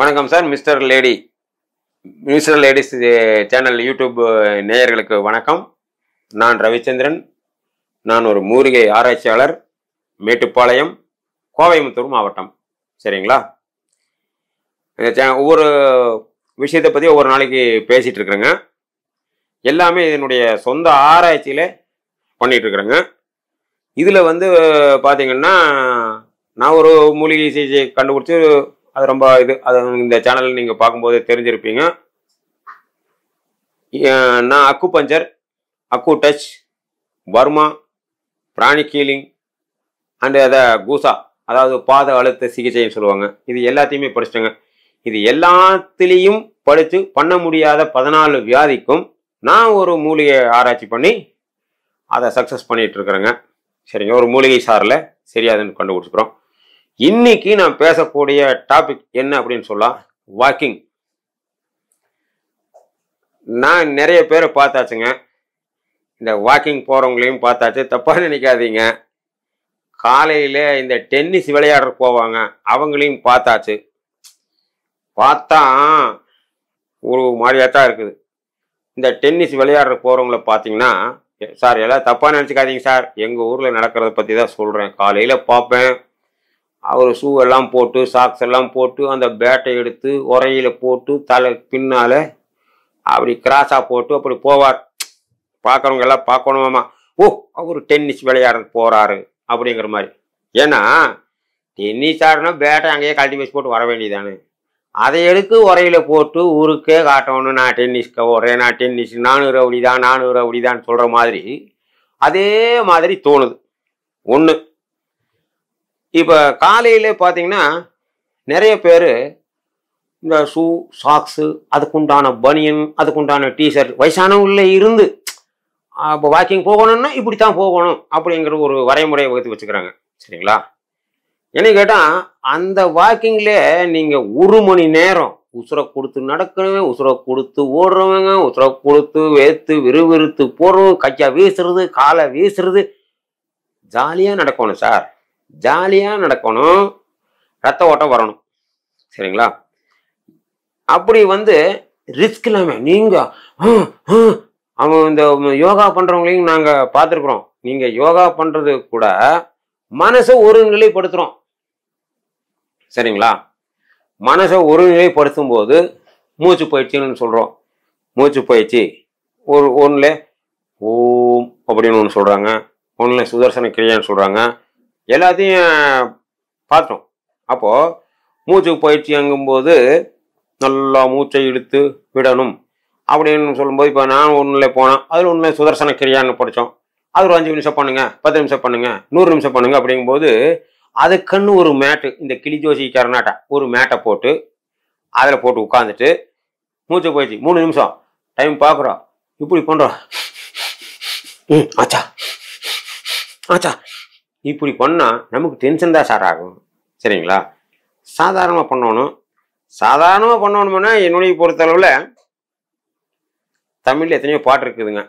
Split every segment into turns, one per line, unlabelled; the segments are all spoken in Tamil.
வணக்கம் sir mister lady mister ladies channel YouTube நேயர்களுக்கு வணக்கம் நான் ரவிச்சந்திரன் நான் ஒரு மூலிகை ஆராய்ச்சியாளர் மேட்டுப்பாளையம் கோவைமுத்தூர் மாவட்டம் சரிங்களா ஒவ்வொரு விஷயத்தை பற்றி ஒவ்வொரு நாளைக்கு பேசிகிட்டு இருக்கிறேங்க எல்லாமே இதனுடைய சொந்த ஆராய்ச்சியில் பண்ணிகிட்ருக்குறேங்க இதில் வந்து பார்த்திங்கன்னா நான் ஒரு மூலிகை சிகிச்சை கண்டுபிடிச்சி அது ரொம்ப இது அது இந்த சேனலில் நீங்கள் பார்க்கும்போது தெரிஞ்சிருப்பீங்க நான் அக்கு பஞ்சர் அக்கு டச் வர்மா பிராணி கீலிங் அண்டு அதை கூசா அதாவது பாத அழுத்த சிகிச்சைன்னு சொல்லுவாங்க இது எல்லாத்தையுமே படிச்சிட்டேங்க இது எல்லாத்துலேயும் படித்து பண்ண முடியாத பதினாலு வியாதிக்கும் நான் ஒரு மூலிகை ஆராய்ச்சி பண்ணி அதை சக்ஸஸ் பண்ணிகிட்டு இருக்கிறேங்க சரிங்க ஒரு மூலிகை சாரில் சரியாதுன்னு கண்டுபிடிச்சிக்கிறோம் இன்னைக்கு நான் பேசக்கூடிய டாபிக் என்ன அப்படின்னு சொல்லலாம் வாக்கிங் நான் நிறைய பேரை பார்த்தாச்சுங்க இந்த வாக்கிங் போகிறவங்களையும் பார்த்தாச்சு தப்பாக நினைக்காதீங்க காலையில் இந்த டென்னிஸ் விளையாடுற போவாங்க அவங்களையும் பார்த்தாச்சு பார்த்தா ஒரு மாதிரியாக தான் இருக்குது இந்த டென்னிஸ் விளையாடுற போகிறவங்கள பார்த்தீங்கன்னா சார் எல்லாம் தப்பாக நினச்சிக்காதீங்க சார் எங்கள் ஊரில் நடக்கிறத பற்றி தான் சொல்கிறேன் காலையில் பார்ப்பேன் அவர் ஷூ எல்லாம் போட்டு சாக்ஸ் எல்லாம் போட்டு அந்த பேட்டை எடுத்து உரையில் போட்டு தலை பின்னால் அப்படி கிராஸாக போட்டு அப்படி போவார் பார்க்குறவங்க எல்லாம் பார்க்கணுமாமா ஓ அவர் டென்னிஸ் விளையாட போகிறாரு அப்படிங்கிற மாதிரி ஏன்னா டென்னிஸ் ஆடினா பேட்டை அங்கேயே கழட்டி வச்சு போட்டு வர வேண்டியதானே அதை எடுத்து உரையில் போட்டு ஊருக்கே காட்டணும் நான் டென்னிஸ்க்கு ஒரேன் நான் டென்னிஸ் நானூறு ரவுடி தான் நானூறு ரவுடி தான் சொல்கிற மாதிரி அதே மாதிரி தோணுது ஒன்று இப்போ காலையிலே பார்த்தீங்கன்னா நிறைய பேர் இந்த ஷூ சாக்ஸு அதுக்குண்டான பனியன் அதுக்குண்டான டிஷர்ட் வயசானவங்கள இருந்து இப்போ வாக்கிங் போகணும்னா இப்படி தான் போகணும் அப்படிங்கிற ஒரு வரைமுறையை வகுத்து வச்சுக்கிறாங்க சரிங்களா என்ன கேட்டால் அந்த வாக்கிங்கில் நீங்கள் ஒரு மணி நேரம் உசுரை கொடுத்து நடக்கிறவன் உசுரை கொடுத்து ஓடுறவங்க உசுரை கொடுத்து வேத்து விறுவிறுத்து போடுறவங்க கையா வீசுறது காலை வீசுறது ஜாலியாக நடக்கணும் சார் ஜாலியாக நடக்கணும் ரத்த ஓட்டம் வரணும் சரிங்களா அப்படி வந்து ரிஸ்க் இல்லாமல் நீங்கள் அவங்க இந்த யோகா பண்ணுறவங்களையும் நாங்கள் பார்த்துருக்குறோம் நீங்கள் யோகா பண்ணுறது கூட மனசை ஒரு நிலைப்படுத்துகிறோம் சரிங்களா மனசை ஒரு நிலைப்படுத்தும் போது மூச்சு பயிற்சின்னு சொல்கிறோம் மூச்சு பயிற்சி ஒரு ஒன்றில் ஓம் அப்படின்னு ஒன்று சொல்கிறாங்க ஒன்றில் சுதர்சன கிரியான்னு சொல்கிறாங்க எல்லாத்தையும் பார்த்தோம் அப்போது மூச்சு அங்கும்போது நல்லா மூச்சை இழுத்து விடணும் அப்படின்னு சொல்லும்போது இப்போ நான் ஒன்றில் போனேன் அதில் ஒன்றில் சுதர்சன கிரியான்னு படித்தோம் அது ஒரு அஞ்சு நிமிஷம் பண்ணுங்கள் பத்து நிமிஷம் பண்ணுங்கள் நூறு நிமிஷம் பண்ணுங்கள் அப்படிங்கும்போது அதுக்குன்னு ஒரு மேட்டு இந்த கிளி ஜோசி கரநாட்டா ஒரு மேட்டை போட்டு அதில் போட்டு உட்காந்துட்டு மூச்சு போயிடுச்சு மூணு நிமிஷம் டைம் பார்க்குறோம் இப்படி பண்ணுறோம் ம் ஆச்சா ஆச்சா இப்படி பண்ணால் நமக்கு டென்ஷன் தான் சார் ஆகும் சரிங்களா சாதாரணமாக பண்ணணும் சாதாரணமாக பண்ணணும்னா என்னுடைய பொறுத்தளவில் தமிழில் எத்தனையோ பாட்டு இருக்குதுங்க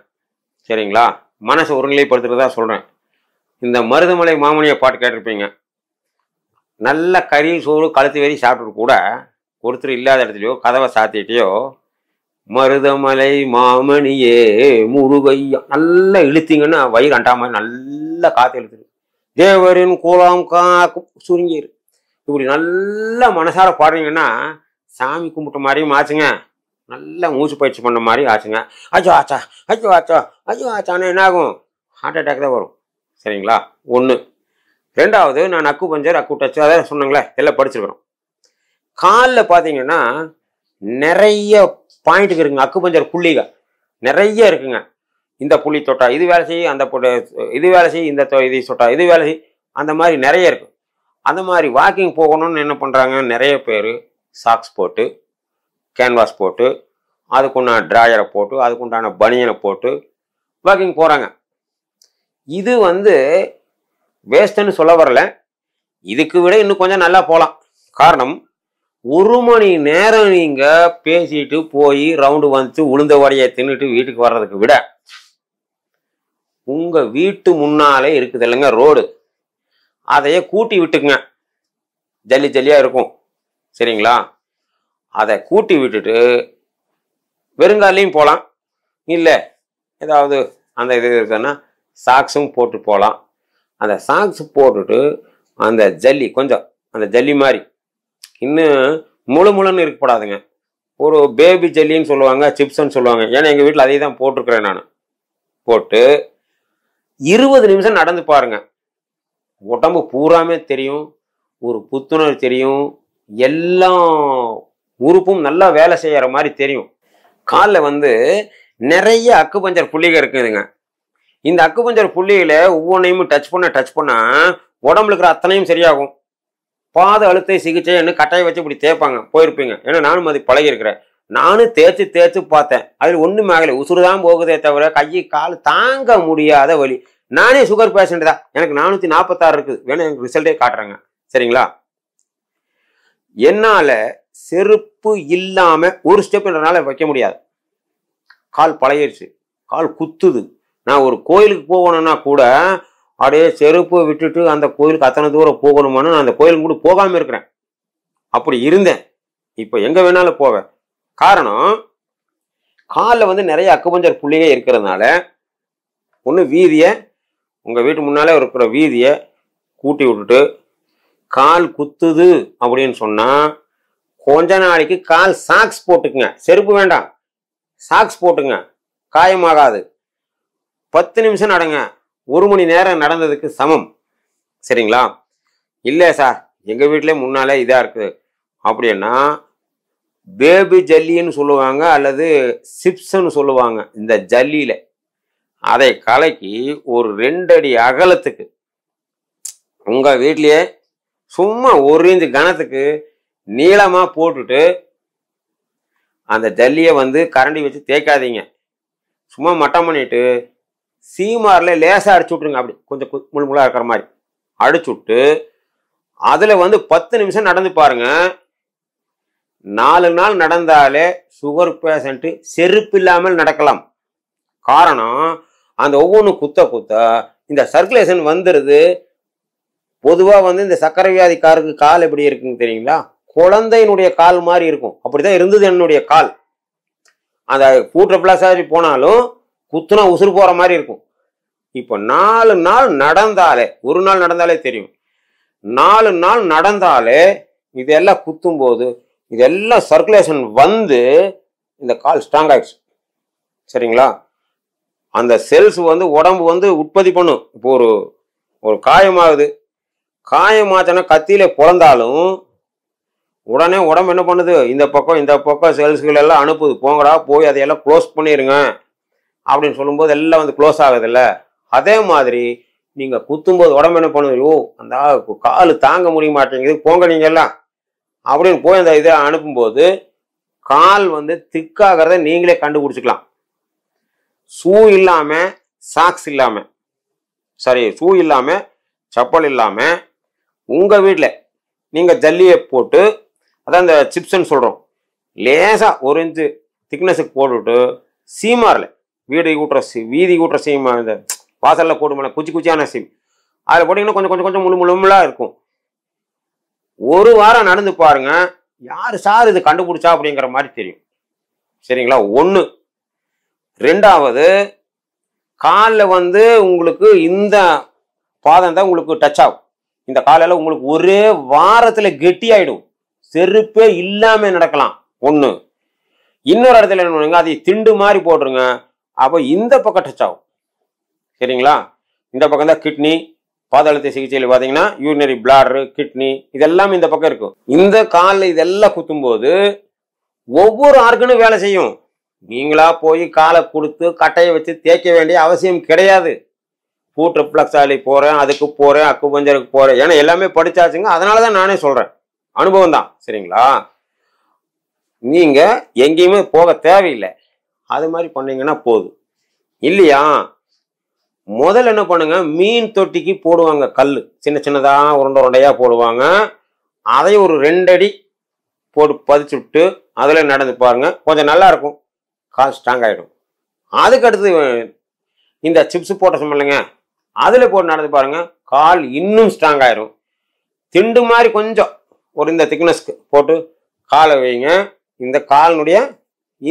சரிங்களா மனசை ஒருநிலைப்படுத்துகிறதா சொல்கிறேன் இந்த மருதமலை மாமனியை பாட்டு கேட்டிருப்பீங்க நல்ல கறி சோறு கழுத்து வெறி சாப்பிட்டு கூட ஒருத்தர் இல்லாத இடத்துலையோ கதவை சாத்திட்டியோ மருதமலை மாமணியே முருகையா நல்லா இழுத்தீங்கன்னா வயிறு அண்டாமல் நல்லா காற்று இழுத்து தேவரின் கூலம் காக்கும் சுருங்கிடு இப்படி நல்லா மனசார பாடுறீங்கன்னா சாமி கும்பிட்ட மாதிரியும் ஆச்சுங்க நல்லா மூச்சு பயிற்சி பண்ண மாதிரி ஆச்சுங்க அச்சோ ஆச்சா அச்சோ ஆச்சா அச்சோ ஆச்சான்னு என்ன ஆகும் ஹார்ட் அட்டாக் தான் வரும் சரிங்களா ஒன்று ரெண்டாவது நான் அக்கு பஞ்சர் அக்கு டச் அதான் சொன்னங்களே எல்லாம் படிச்சிருக்கிறோம் காலில் பார்த்தீங்கன்னா நிறைய பாயிண்ட் இருக்குங்க அக்கு பஞ்சர் புள்ளிகள் நிறைய இருக்குங்க இந்த புள்ளி தொட்டா இது வேலை செய்யும் அந்த இது வேலை செய்யும் இந்த இது தொட்டா இது வேலை செய்யும் அந்த மாதிரி நிறைய இருக்குது அந்த மாதிரி வாக்கிங் போகணும்னு என்ன பண்ணுறாங்க நிறைய பேர் சாக்ஸ் போட்டு கேன்வாஸ் போட்டு அதுக்குண்டான ட்ராயரை போட்டு அதுக்குண்டான பனியனை போட்டு வாக்கிங் போகிறாங்க இது வந்து வேஸ்ட்டுன்னு சொல்ல வரல இதுக்கு விட இன்னும் கொஞ்சம் நல்லா போகலாம் காரணம் ஒரு மணி நேரம் நீங்கள் பேசிட்டு போய் ரவுண்டு வந்துட்டு உளுந்த வடையை தின்னுட்டு வீட்டுக்கு வர்றதுக்கு விட உங்கள் வீட்டு முன்னாலே இருக்குது இல்லைங்க ரோடு அதையே கூட்டி விட்டுக்குங்க ஜல்லி ஜல்லியாக இருக்கும் சரிங்களா அதை கூட்டி விட்டுட்டு வெறுங்காலையும் போகலாம் இல்லை ஏதாவது அந்த இது இருக்குன்னா சாக்ஸும் போட்டு போகலாம் அந்த சாக்ஸ் போட்டுட்டு அந்த ஜல்லி கொஞ்சம் அந்த ஜல்லி மாதிரி இன்னும் முழு முழுன்னு இருக்கப்படாதுங்க ஒரு பேபி ஜல்லின்னு சொல்லுவாங்க சிப்ஸ்ன்னு சொல்லுவாங்க ஏன்னா எங்கள் வீட்டில் அதே தான் போட்டிருக்கிறேன் நான் போட்டு இருபது நிமிஷம் நடந்து பாருங்க உடம்பு பூராமே தெரியும் ஒரு புத்துணர்வு தெரியும் எல்லா உறுப்பும் நல்லா வேலை செய்கிற மாதிரி தெரியும் காலில் வந்து நிறைய அக்குபஞ்சர் புள்ளிகள் இருக்குதுங்க இந்த அக்குபஞ்சர் புள்ளிகளை ஒவ்வொன்றையும் டச் பண்ண டச் பண்ணால் உடம்புல இருக்கிற அத்தனையும் சரியாகும் பாத அழுத்த சிகிச்சை என்ன கட்டாயம் வச்சு இப்படி தேய்ப்பாங்க போயிருப்பீங்க ஏன்னா நானும் அது பழகிருக்கிறேன் நானும் தேய்ச்சி தேய்ச்சி பார்த்தேன் அதில் ஒன்றும் ஆகலை உசுறு தான் போகுதே தவிர கையை கால் தாங்க முடியாத வழி நானே சுகர் பேஷண்ட் தான் எனக்கு நானூற்றி நாற்பத்தாறு இருக்குது வேணும் எனக்கு ரிசல்ட்டே காட்டுறாங்க சரிங்களா என்னால் செருப்பு இல்லாமல் ஒரு ஸ்டெப்புன்றனால வைக்க முடியாது கால் பழையிடுச்சு கால் குத்துது நான் ஒரு கோயிலுக்கு போகணும்னா கூட அப்படியே செருப்பு விட்டுட்டு அந்த கோயிலுக்கு அத்தனை தூரம் போகணுமான்னு நான் அந்த கோயிலுக்கு கூட போகாமல் இருக்கிறேன் அப்படி இருந்தேன் இப்போ எங்கே வேணாலும் போவேன் காரணம் காலில் வந்து நிறைய அக்குபஞ்சர் புள்ளிகள் இருக்கிறதுனால ஒன்று வீதியை உங்கள் வீட்டு முன்னாலே இருக்கிற வீதியை கூட்டி விட்டுட்டு கால் குத்துது அப்படின்னு சொன்னால் கொஞ்ச நாளைக்கு கால் சாக்ஸ் போட்டுக்குங்க செருப்பு வேண்டாம் சாக்ஸ் போட்டுங்க காயமாகாது பத்து நிமிஷம் நடங்க ஒரு மணி நேரம் நடந்ததுக்கு சமம் சரிங்களா இல்லை சார் எங்கள் வீட்டிலே முன்னாலே இதாக இருக்குது அப்படின்னா பேபி ஜல்லின்னு சொல்லுவாங்க அல்லது சிப்ஸ்ன்னு சொல்லுவாங்க இந்த ஜல்லியில் அதை கலக்கி ஒரு ரெண்டடி அகலத்துக்கு உங்கள் வீட்லேயே சும்மா ஒரு இஞ்சு கணத்துக்கு நீளமாக போட்டுட்டு அந்த ஜல்லியை வந்து கரண்டி வச்சு தேய்க்காதீங்க சும்மா மட்டம் பண்ணிட்டு சீமாரில் லேசாக அடிச்சு விட்ருங்க அப்படி கொஞ்சம் முழுமுழாக இருக்கிற மாதிரி அடிச்சு விட்டு அதில் வந்து பத்து நிமிஷம் நடந்து பாருங்கள் நாலு நாள் நடந்தாலே சுகர் பேஷண்ட்டு செருப்பு இல்லாமல் நடக்கலாம் காரணம் அந்த ஒவ்வொன்றும் குத்த குத்த இந்த சர்க்குலேஷன் வந்துடுது பொதுவாக வந்து இந்த சர்க்கரை வியாதிக்காரருக்கு கால் எப்படி இருக்குன்னு தெரியுங்களா குழந்தையினுடைய கால் மாதிரி இருக்கும் அப்படி தான் இருந்தது என்னுடைய கால் அந்த கூட்டுற பிளாசாரி போனாலும் குத்துனா உசுறு போகிற மாதிரி இருக்கும் இப்போ நாலு நாள் நடந்தாலே ஒரு நாள் நடந்தாலே தெரியும் நாலு நாள் நடந்தாலே இதெல்லாம் குத்தும் போது இதெல்லாம் சர்க்குலேஷன் வந்து இந்த கால் ஸ்ட்ராங் ஆகிடுச்சு சரிங்களா அந்த செல்ஸ் வந்து உடம்பு வந்து உற்பத்தி பண்ணும் இப்போ ஒரு ஒரு காயமாகுது காயமாச்சனா கத்தியில் பிறந்தாலும் உடனே உடம்பு என்ன பண்ணுது இந்த பக்கம் இந்த பக்கம் செல்ஸ்கள் எல்லாம் அனுப்புது போங்கடா போய் அதையெல்லாம் க்ளோஸ் பண்ணிடுங்க அப்படின்னு சொல்லும்போது எல்லாம் வந்து க்ளோஸ் ஆகுதுல்ல அதே மாதிரி நீங்கள் குத்தும்போது உடம்பு என்ன பண்ணுது ஓ அந்த கால் தாங்க முடிய மாட்டேங்குது போங்க நீங்கள் எல்லாம் அப்படின்னு போய் அந்த இதை அனுப்பும்போது கால் வந்து திக்காகிறத நீங்களே கண்டுபிடிச்சிக்கலாம் ஷூ இல்லாமல் சாக்ஸ் இல்லாமல் சாரி ஷூ இல்லாமல் செப்பல் இல்லாமல் உங்கள் வீட்டில் நீங்கள் ஜல்லியை போட்டு அதான் அந்த சிப்ஸ்ன்னு சொல்கிறோம் லேசாக ஒரு இன்ச்சு திக்னஸுக்கு போட்டுவிட்டு சீமாரில் வீடு ஊட்டுற சி வீதி ஊட்டுற சீமா இந்த வாசலில் போடுமான குச்சி குச்சியான சீம் அதில் போட்டிங்கன்னா கொஞ்சம் கொஞ்சம் கொஞ்சம் முழு முழுமலாக இருக்கும் ஒரு வாரம் நடந்து பாருங்க யார் சார் இது கண்டுபிடிச்சா அப்படிங்கிற மாதிரி தெரியும் சரிங்களா ஒன்று ரெண்டாவது காலில் வந்து உங்களுக்கு இந்த பாதம் தான் உங்களுக்கு டச் ஆகும் இந்த காலையில் உங்களுக்கு ஒரே வாரத்தில் கெட்டியாயிடும் செருப்பே இல்லாமல் நடக்கலாம் ஒன்று இன்னொரு இடத்துல என்ன பண்ணுங்க அதை திண்டு மாதிரி போட்டுருங்க அப்போ இந்த பக்கம் டச் ஆகும் சரிங்களா இந்த பக்கம் தான் கிட்னி பாதாளத்தை சிகிச்சையில் பார்த்தீங்கன்னா யூரினரி பிளாடரு கிட்னி இதெல்லாம் இந்த பக்கம் இருக்கும் இந்த காலில் இதெல்லாம் குத்தும்போது ஒவ்வொரு ஆர்கனும் வேலை செய்யும் நீங்களா போய் காலை கொடுத்து கட்டையை வச்சு தேய்க்க வேண்டிய அவசியம் கிடையாது பூட் ரிப்ளக்ஸாலி போகிறேன் அதுக்கு போகிறேன் அக்கு பஞ்சருக்கு போகிறேன் ஏன்னா எல்லாமே படித்தாச்சுங்க அதனால தான் நானே சொல்கிறேன் அனுபவம் தான் சரிங்களா நீங்கள் எங்கேயுமே போக தேவையில்லை அது மாதிரி பண்ணீங்கன்னா போதும் இல்லையா முதல்ல என்ன பண்ணுங்க மீன் தொட்டிக்கு போடுவாங்க கல் சின்ன சின்னதாக உருண்டை உருண்டையாக போடுவாங்க அதை ஒரு ரெண்டடி போட்டு பதிச்சு விட்டு அதில் நடந்து பாருங்கள் கொஞ்சம் நல்லாயிருக்கும் கால் ஸ்ட்ராங் ஆகிடும் அதுக்கு இந்த சிப்ஸ் போட்ட சொன்னலைங்க அதில் போட்டு நடந்து பாருங்கள் கால் இன்னும் ஸ்ட்ராங் ஆகிடும் திண்டு மாதிரி கொஞ்சம் ஒரு இந்த திக்னஸ்க்கு போட்டு காலை வைங்க இந்த காலினுடைய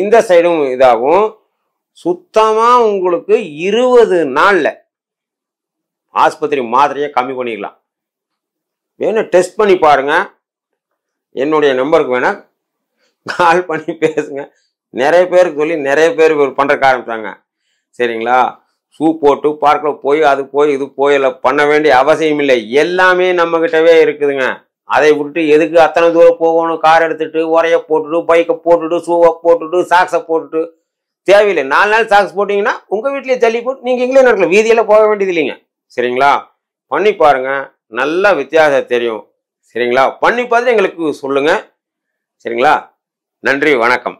இந்த சைடும் இதாகும் சுத்தமாக உங்களுக்கு இருபது நாளில் ஆஸ்பத்திரி மாத்திரையை கம்மி பண்ணிக்கலாம் வேணும் டெஸ்ட் பண்ணி பாருங்கள் என்னுடைய நம்பருக்கு வேணால் கால் பண்ணி பேசுங்க நிறைய பேருக்கு சொல்லி நிறைய பேர் பண்ணுறக்க ஆரம்பித்தாங்க சரிங்களா ஷூ போட்டு பார்க்கில் போய் அது போய் இது போய் இல்லை பண்ண வேண்டிய அவசியம் இல்லை எல்லாமே நம்மக்கிட்டவே இருக்குதுங்க அதை விட்டு எதுக்கு அத்தனை தூரம் போகணும் கார் எடுத்துகிட்டு உரையை போட்டுட்டு பைக்கை போட்டுட்டு ஷூவை போட்டுட்டு சாக்ஸை போட்டுட்டு தேவையில்லை நாலு நாள் சாக்ஸ் போட்டிங்கன்னா உங்கள் வீட்டிலே ஜல்லி போட்டு நீங்கள் எங்களே நடக்கலாம் வீதியெல்லாம் போக வேண்டியது இல்லைங்க சரிங்களா பண்ணி பாருங்கள் நல்லா வித்தியாசம் தெரியும் சரிங்களா பண்ணி பார்த்து எங்களுக்கு சொல்லுங்கள் சரிங்களா நன்றி வணக்கம்